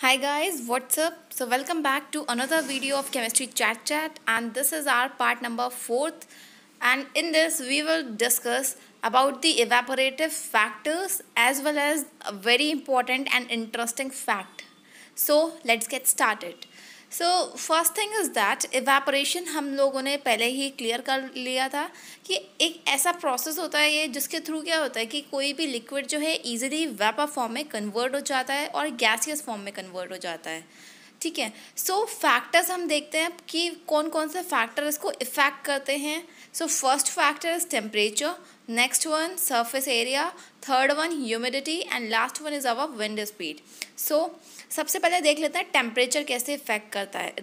Hi guys, what's up? So welcome back to another video of Chemistry Chat Chat and this is our part number 4th and in this we will discuss about the evaporative factors as well as a very important and interesting fact. So let's get started. So first thing is that evaporation हम लोगों ने पहले ही clear कर लिया था कि एक ऐसा प्रोसेस होता है ये जिसके थ्रू क्या होता है कि कोई भी लिक्विड जो है ईजिली वेपर फॉर्म में कन्वर्ट हो जाता है और गैसियस फॉर्म में कन्वर्ट हो जाता है ठीक है सो फैक्टर्स हम देखते हैं कि कौन कौन से फैक्टर इसको इफ़ेक्ट करते हैं so first factor is temperature next one surface area third one humidity and last one is our wind speed so सबसे पहले देख लेते हैं टेम्परेचर कैसे इफेक्ट करता है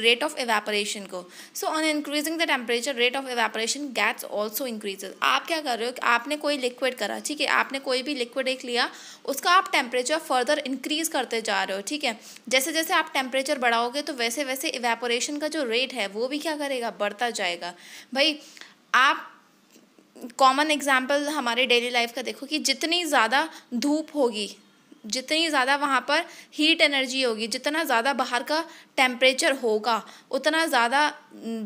रेट ऑफ एवेपोरेशन को so on increasing the temperature rate of evaporation gets also increases आप क्या कर रहे हो आपने कोई लिक्विड करा ठीक है आपने कोई भी लिक्विड एक लिया उसका आप टेम्परेचर फर्दर इंक्रीज करते जा रहे हो ठीक है जैसे जैसे आप टेम्परेचर बढ़ाओगे तो वैसे वैसे इवेपोरेशन का जो रेट है वो भी क्या करेगा बढ़ता जाएगा भाई आप कॉमन एग्जाम्पल हमारे डेली लाइफ का देखो कि जितनी ज़्यादा धूप होगी जितनी ज़्यादा वहाँ पर हीट एनर्जी होगी जितना ज़्यादा बाहर का टेम्परेचर होगा उतना ज़्यादा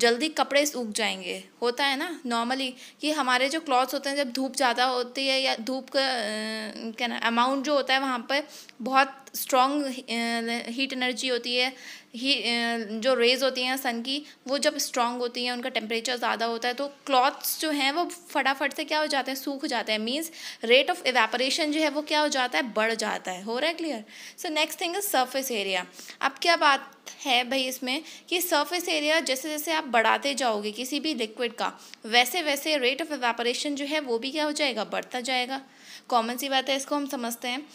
जल्दी कपड़े सूख जाएंगे होता है ना नॉर्मली कि हमारे जो क्लॉथ्स होते हैं जब धूप ज़्यादा होती है या धूप का क्या अमाउंट जो होता है वहाँ पर बहुत स्ट्रॉन्ग हीट एनर्जी होती है ही uh, जो रेज होती हैं सन की वो जब स्ट्रॉन्ग होती हैं उनका टेम्परेचर ज़्यादा होता है तो क्लॉथ्स जो हैं वो फटाफट से क्या हो जाते हैं सूख जाते हैं मीन्स रेट ऑफ एवेपरेशन जो है वो क्या हो जाता है बढ़ जाता है हो रहा है clear so next thing is surface area अब क्या बात है भाई इसमें कि सर्फेस एरिया जैसे जैसे आप बढ़ाते जाओगे किसी भी लिक्विड का वैसे वैसे रेट ऑफ एवेपरेशन जो है वो भी क्या हो जाएगा बढ़ता जाएगा कॉमन सी बात है इसको हम समझते हैं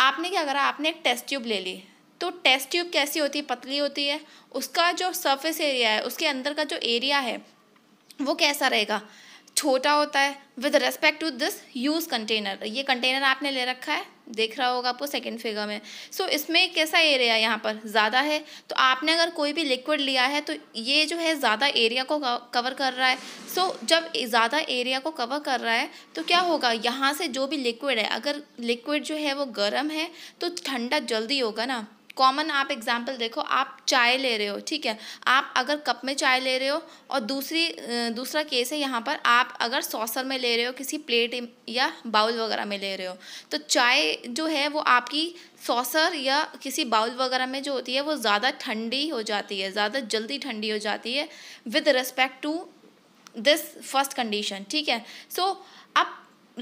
आपने क्या करा आपने एक टेस्ट ट्यूब ले ली तो टेस्ट ट्यूब कैसी होती है पतली होती है उसका जो सरफेस एरिया है उसके अंदर का जो एरिया है वो कैसा रहेगा छोटा होता है with respect to this use container ये कंटेनर आपने ले रखा है देख रहा होगा आपको सेकेंड फिगर में सो so, इसमें कैसा एरिया यहाँ पर ज़्यादा है तो आपने अगर कोई भी लिक्विड लिया है तो ये जो है ज़्यादा एरिया को कवर कर रहा है सो so, जब ज़्यादा एरिया को कवर कर रहा है तो क्या होगा यहाँ से जो भी लिक्विड है अगर लिक्विड जो है वो गर्म है तो ठंडा जल्दी होगा ना कॉमन आप एग्जाम्पल देखो आप चाय ले रहे हो ठीक है आप अगर कप में चाय ले रहे हो और दूसरी दूसरा केस है यहाँ पर आप अगर सॉसर में ले रहे हो किसी प्लेट या बाउल वगैरह में ले रहे हो तो चाय जो है वो आपकी सॉसर या किसी बाउल वगैरह में जो होती है वो ज़्यादा ठंडी हो जाती है ज़्यादा जल्दी ठंडी हो जाती है with respect to this first condition ठीक है सो so, अब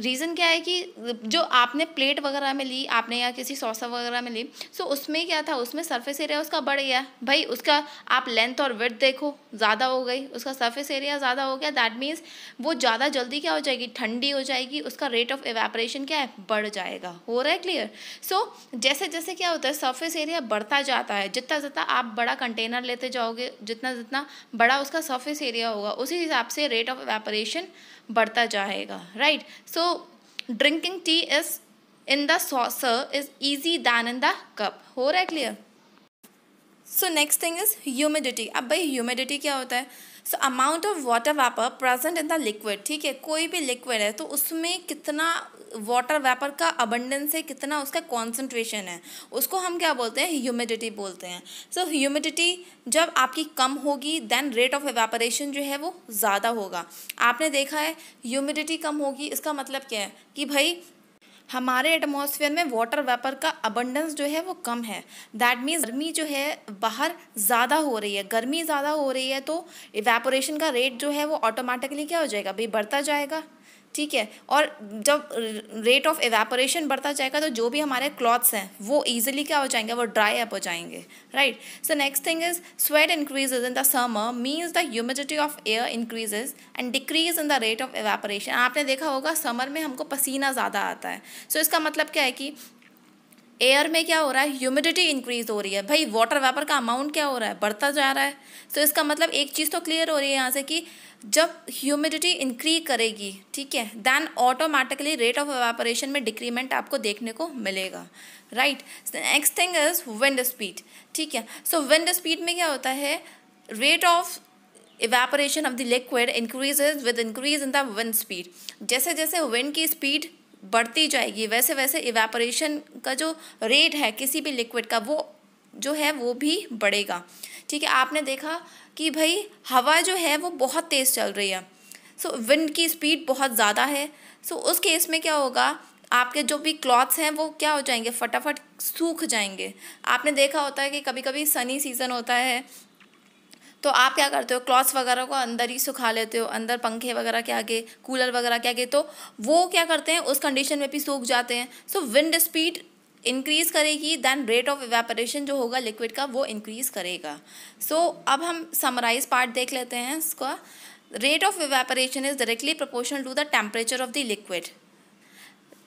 रीज़न क्या है कि जो आपने प्लेट वगैरह में ली आपने या किसी सौसा वगैरह में ली सो उसमें क्या था उसमें सरफेस एरिया उसका बढ़ गया भाई उसका आप लेंथ और विथ देखो ज़्यादा हो गई उसका सरफेस एरिया ज़्यादा हो गया दैट मीन्स वो ज़्यादा जल्दी क्या हो जाएगी ठंडी हो जाएगी उसका रेट ऑफ एवेपरेशन क्या है बढ़ जाएगा हो रहा है क्लियर सो so, जैसे जैसे क्या होता है सर्फेस एरिया बढ़ता जाता है जितना जितना आप बड़ा कंटेनर लेते जाओगे जितना जितना बड़ा उसका सर्फेस एरिया होगा उसी हिसाब से रेट ऑफ एवेपरेशन बढ़ता जाएगा right so drinking tea is in the saucer is easy than in the cup हो रहा है clear so next thing is humidity अब भाई ह्यूमिडिटी क्या होता है so amount of water vapour present in the liquid ठीक है कोई भी लिक्विड है तो उसमें कितना वाटर वेपर का अबंडेंस है कितना उसका कॉन्सेंट्रेशन है उसको हम क्या बोलते हैं ह्यूमिडिटी बोलते हैं सो so, ह्यूमिडिटी जब आपकी कम होगी देन रेट ऑफ एवेपरेशन जो है वो ज़्यादा होगा आपने देखा है ह्यूमिडिटी कम होगी इसका मतलब क्या है कि भाई हमारे एटमॉस्फेयर में वाटर वेपर का अबंडेंस जो है वो कम है दैट मीन्स गर्मी जो है बाहर ज़्यादा हो रही है गर्मी ज़्यादा हो रही है तो इवेपोरेशन का रेट जो है वो ऑटोमेटिकली क्या हो जाएगा भाई बढ़ता जाएगा ठीक है और जब रेट ऑफ एवेपोरेशन बढ़ता जाएगा तो जो भी हमारे क्लॉथ्स हैं वो ईजिली क्या हो जाएंगे वो ड्राई अप हो जाएंगे right so next thing is sweat increases in the summer means the humidity of air increases and decrease in the rate of evaporation आपने देखा होगा समर में हमको पसीना ज़्यादा आता है सो so, इसका मतलब क्या है कि एयर में क्या हो रहा है ह्यूमिडिटी इंक्रीज हो रही है भाई वाटर वेपर का अमाउंट क्या हो रहा है बढ़ता जा रहा है तो इसका मतलब एक चीज़ तो क्लियर हो रही है यहाँ से कि जब ह्यूमिडिटी इंक्रीज करेगी ठीक है then automatically rate of evaporation में डिक्रीमेंट आपको देखने को मिलेगा right next thing is wind speed ठीक है सो विंड स्पीड में क्या होता है rate of evaporation of the liquid increases with increase in the wind speed जैसे जैसे विंड की स्पीड बढ़ती जाएगी वैसे वैसे इवेपोरेशन का जो रेट है किसी भी लिक्विड का वो जो है वो भी बढ़ेगा ठीक है आपने देखा कि भाई हवा जो है वो बहुत तेज़ चल रही है सो so, विंड की स्पीड बहुत ज़्यादा है सो so, उस केस में क्या होगा आपके जो भी क्लॉथ्स हैं वो क्या हो जाएंगे फटाफट सूख जाएंगे आपने देखा होता है कि कभी कभी सनी सीज़न होता है तो आप क्या करते हो क्लॉथ्स वगैरह को अंदर ही सुखा लेते हो अंदर पंखे वगैरह के आगे कूलर वगैरह के आगे तो वो क्या करते हैं उस कंडीशन में भी सूख जाते हैं सो विंड स्पीड इंक्रीज़ करेगी दैन रेट ऑफ एवेपरेशन जो होगा लिक्विड का वो इंक्रीज़ करेगा सो so, अब हम समराइज पार्ट देख लेते हैं इसका rate of evaporation is directly proportional to the temperature of the liquid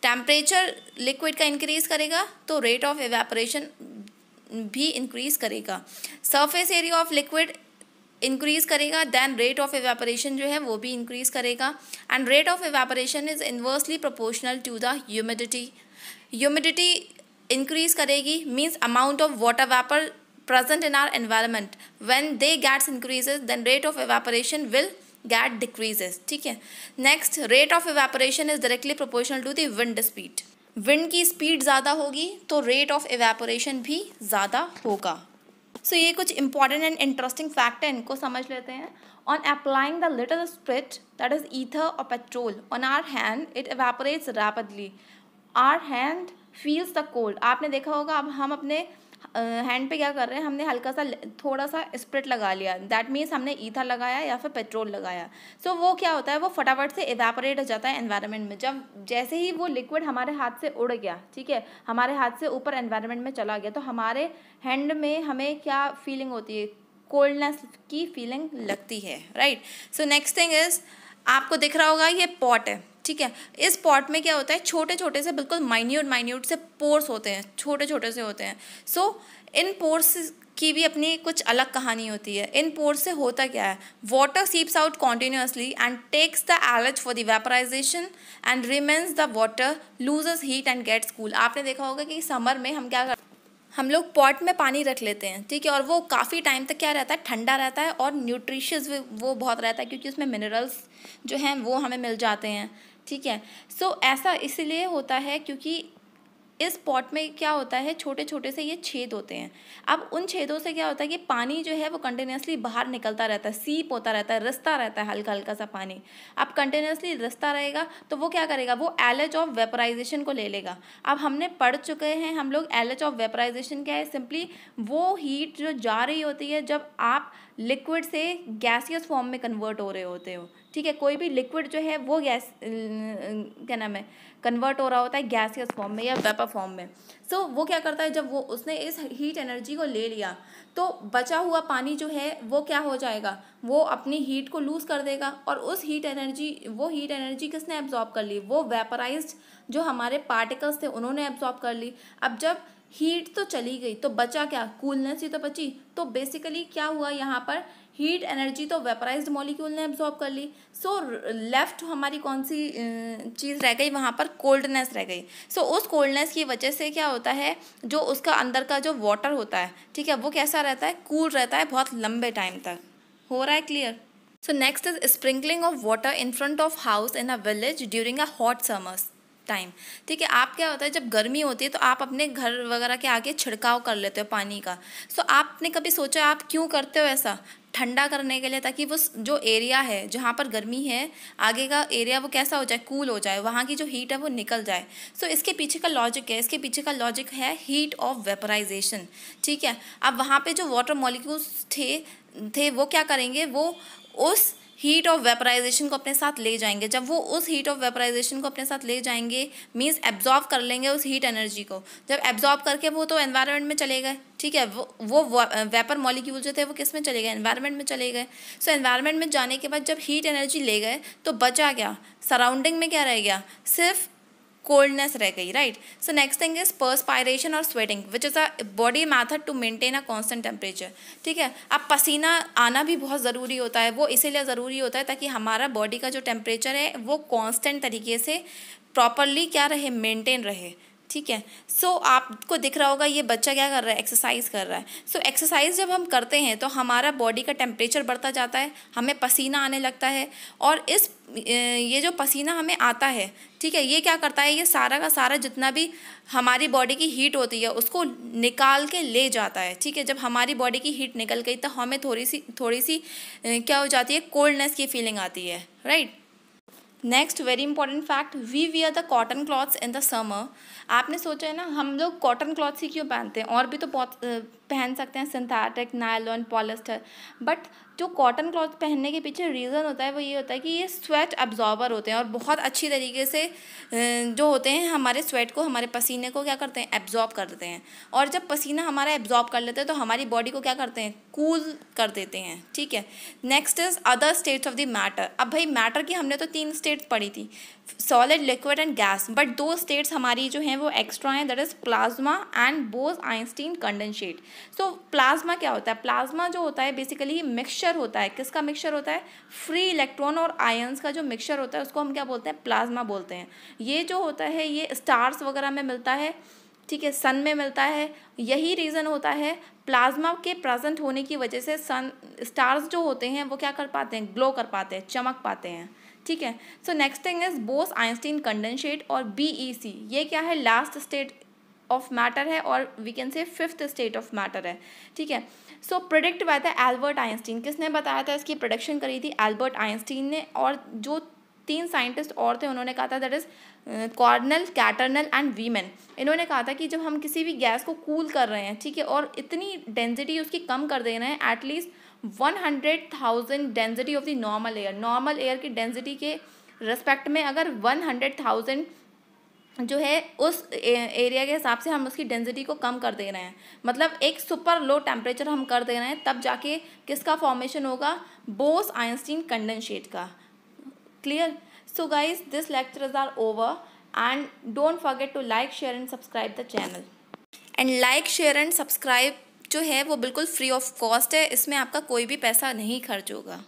temperature liquid का इंक्रीज़ करेगा तो रेट ऑफ एवेपरेशन भी इंक्रीज़ करेगा surface area of liquid increase करेगा दैन रेट ऑफ एवेपरेशन जो है वो भी इंक्रीज़ करेगा and rate of evaporation is inversely proportional to the humidity humidity increase करेगी means amount of water vapour present in our environment when they gets increases then rate of evaporation will get decreases ठीक है next rate of evaporation is directly proportional to the speed wind की speed ज़्यादा होगी तो rate of evaporation भी ज़्यादा होगा सो so, ये कुछ इंपॉर्टेंट एंड इंटरेस्टिंग फैक्ट है इनको समझ लेते हैं on applying the little spirit that is ether और petrol on our hand it evaporates rapidly our hand feels the cold आपने देखा होगा अब हम अपने हैंड पे क्या कर रहे हैं हमने हल्का सा थोड़ा सा स्प्रिट लगा लिया दैट मीन्स हमने ईथर लगाया या फिर पेट्रोल लगाया सो so, वो क्या होता है वो फटाफट से इवेपोरेट हो जाता है एनवायरनमेंट में जब जैसे ही वो लिक्विड हमारे हाथ से उड़ गया ठीक है हमारे हाथ से ऊपर एनवायरनमेंट में चला गया तो हमारे हैंड में हमें क्या फीलिंग होती है कोल्डनेस की फीलिंग लगती है right so next thing is आपको दिख रहा होगा ये पॉट है ठीक है इस पॉट में क्या होता है छोटे छोटे से बिल्कुल माइन्यूट माइन्यूट से पोर्स होते हैं छोटे छोटे से होते हैं सो so, इन पोर्स की भी अपनी कुछ अलग कहानी होती है इन पोर्स से होता क्या है water seeps out continuously and takes the energy for the vaporisation and remains the water loses heat and gets cool आपने देखा होगा कि समर में हम क्या करते हम लोग पॉट में पानी रख लेते हैं ठीक है और वो काफ़ी टाइम तक क्या रहता है ठंडा रहता है और न्यूट्रिशियस वो बहुत रहता है क्योंकि उसमें मिनरल्स जो हैं वो हमें मिल जाते हैं ठीक है सो so, ऐसा इसलिए होता है क्योंकि इस पॉट में क्या होता है छोटे छोटे से ये छेद होते हैं अब उन छेदों से क्या होता है कि पानी जो है वो कंटिन्यूसली बाहर निकलता रहता है सीप होता रहता है रस्ता रहता है हल्का हल्का सा पानी अब कंटिन्यूसली रस्ता रहेगा तो वो क्या करेगा वो एलएच ऑफ वेपराइजेशन को ले लेगा अब हमने पढ़ चुके हैं हम लोग एलएच ऑफ वेपराइजेशन क्या है सिंपली वो हीट जो जा रही होती है जब आप लिक्विड से गैसियस फॉर्म में कन्वर्ट हो रहे होते हो ठीक है कोई भी लिक्विड जो है वो गैस क्या नाम है कन्वर्ट हो रहा होता है गैसियस फॉर्म में या वेपर फॉर्म में सो so, वो क्या करता है जब वो उसने इस हीट एनर्जी को ले लिया तो बचा हुआ पानी जो है वो क्या हो जाएगा वो अपनी हीट को लूज़ कर देगा और उस हीट एनर्जी वो हीट एनर्जी किसने एब्जॉर्ब कर ली वो वेपराइज जो हमारे पार्टिकल्स थे उन्होंने एब्जॉर्ब कर ली अब जब हीट तो चली गई तो बचा क्या कूलनेस ही तो बची तो बेसिकली क्या हुआ यहाँ पर हीट एनर्जी तो वेपराइज्ड मॉलिक्यूल ने एब्जॉर्ब कर ली सो so, लेफ्ट हमारी कौन सी चीज़ रह गई वहाँ पर कोल्डनेस रह गई सो so, उस कोल्डनेस की वजह से क्या होता है जो उसका अंदर का जो वाटर होता है ठीक है वो कैसा रहता है कूल cool रहता है बहुत लंबे टाइम तक हो रहा है clear so next is sprinkling of water in front of house in a village during a hot summers time ठीक है आप क्या होता है जब गर्मी होती है तो आप अपने घर वगैरह के आगे छिड़काव कर लेते हो पानी का सो आपने कभी सोचा आप क्यों करते हो ऐसा ठंडा करने के लिए ताकि वो जो एरिया है जहाँ पर गर्मी है आगे का एरिया वो कैसा हो जाए कूल हो जाए वहाँ की जो हीट है वो निकल जाए सो so, इसके पीछे का लॉजिक है इसके पीछे का लॉजिक है हीट ऑफ वेपराइजेशन ठीक है अब वहाँ पे जो वाटर मॉलिक्यूल्स थे थे वो क्या करेंगे वो उस हीट ऑफ वेपराइजेशन को अपने साथ ले जाएंगे जब वो उस हीट ऑफ वेपराइजेशन को अपने साथ ले जाएंगे मीन्स एब्जॉर्व कर लेंगे उस हीट एनर्जी को जब एब्जॉर्व करके वो तो एनवायरमेंट में चले गए ठीक है वो वो वेपर मॉलिक्यूल जो थे वो किस में चले गए एनवायरमेंट में चले गए सो एनवायरमेंट में जाने के बाद जब हीट एनर्जी ले गए तो बचा गया सराउंडिंग में क्या रह गया सिर्फ कोल्डनेस रह गई right so next thing is perspiration और sweating which is a body method to maintain a constant temperature ठीक है अब पसीना आना भी बहुत ज़रूरी होता है वो इसीलिए ज़रूरी होता है ताकि हमारा बॉडी का जो टेम्परेचर है वो कॉन्स्टेंट तरीके से प्रॉपरली क्या रहे मेंटेन रहे ठीक है सो so, आपको दिख रहा होगा ये बच्चा क्या कर रहा है एक्सरसाइज कर रहा है सो so, एक्सरसाइज जब हम करते हैं तो हमारा बॉडी का टेम्परेचर बढ़ता जाता है हमें पसीना आने लगता है और इस ये जो पसीना हमें आता है ठीक है ये क्या करता है ये सारा का सारा जितना भी हमारी बॉडी की हीट होती है उसको निकाल के ले जाता है ठीक है जब हमारी बॉडी की हीट निकल गई तो हमें थोड़ी सी थोड़ी सी क्या हो जाती है कोल्डनेस की फीलिंग आती है right next very important fact we we are the cotton clothes in the summer आपने सोचा है ना हम लोग कॉटन क्लॉथ ही क्यों पहनते हैं और भी तो बहुत पहन सकते हैं सिंथेटिक नायलॉन पॉलिस्टर बट जो कॉटन क्लॉथ पहनने के पीछे रीज़न होता है वो ये होता है कि ये स्वेट अब्जॉर्बर होते हैं और बहुत अच्छी तरीके से जो होते हैं हमारे स्वेट को हमारे पसीने को क्या करते हैं एब्जॉर्ब कर देते हैं और जब पसीना हमारा एब्जॉर्ब कर लेते हैं तो हमारी बॉडी को क्या करते हैं कूल cool कर देते हैं ठीक है next is other states of the matter अब भाई मैटर की हमने तो तीन स्टेट्स पढ़ी थी solid liquid and gas but दो स्टेट्स हमारी जो हैं वो एक्स्ट्रा हैं that is plasma and Bose Einstein condensate so plasma क्या होता है प्लाज्मा जो होता है बेसिकली मिक्सचर होता है किसका मिक्सचर होता है फ्री इलेक्ट्रॉन और आयन्स का जो मिक्सचर होता है उसको हम क्या बोलते हैं प्लाज्मा बोलते हैं ये जो होता है ये स्टार्स वगैरह में मिलता है ठीक है सन में मिलता है यही रीज़न होता है प्लाज्मा के प्रेजेंट होने की वजह से सन स्टार्स जो होते हैं वो क्या कर पाते हैं ग्लो कर पाते हैं चमक पाते हैं ठीक है so next thing is Bose Einstein condensate और बी ई सी ये क्या है लास्ट स्टेट ऑफ मैटर है और we can say fifth state of matter है ठीक है सो प्रोडिक्ट हुआ था एल्बर्ट आइंस्टीन किसने बताया था इसकी प्रोडक्शन करी थी एल्बर्ट आइंस्टीन ने और जो तीन साइंटिस्ट और थे उन्होंने कहा था that is Cornell Ketterle and Wieman इन्होंने कहा था कि जब हम किसी भी गैस को कूल कर रहे हैं ठीक है और इतनी डेंसिटी उसकी कम कर दे रहे हैं at least one hundred thousand density of the normal air normal air की डेंसिटी के रिस्पेक्ट में अगर वन हंड्रेड थाउजेंड जो है उस एरिया के हिसाब से हम उसकी डेंसिटी को कम कर दे रहे हैं मतलब एक सुपर लो टेम्परेचर हम कर दे रहे हैं तब जाके किसका फॉर्मेशन होगा बोस आइंस्टीन कंडेंसेट का clear so guys this lectures are over and don't forget to like share and subscribe the channel and like share and subscribe जो है वो बिल्कुल फ्री ऑफ कॉस्ट है इसमें आपका कोई भी पैसा नहीं खर्च होगा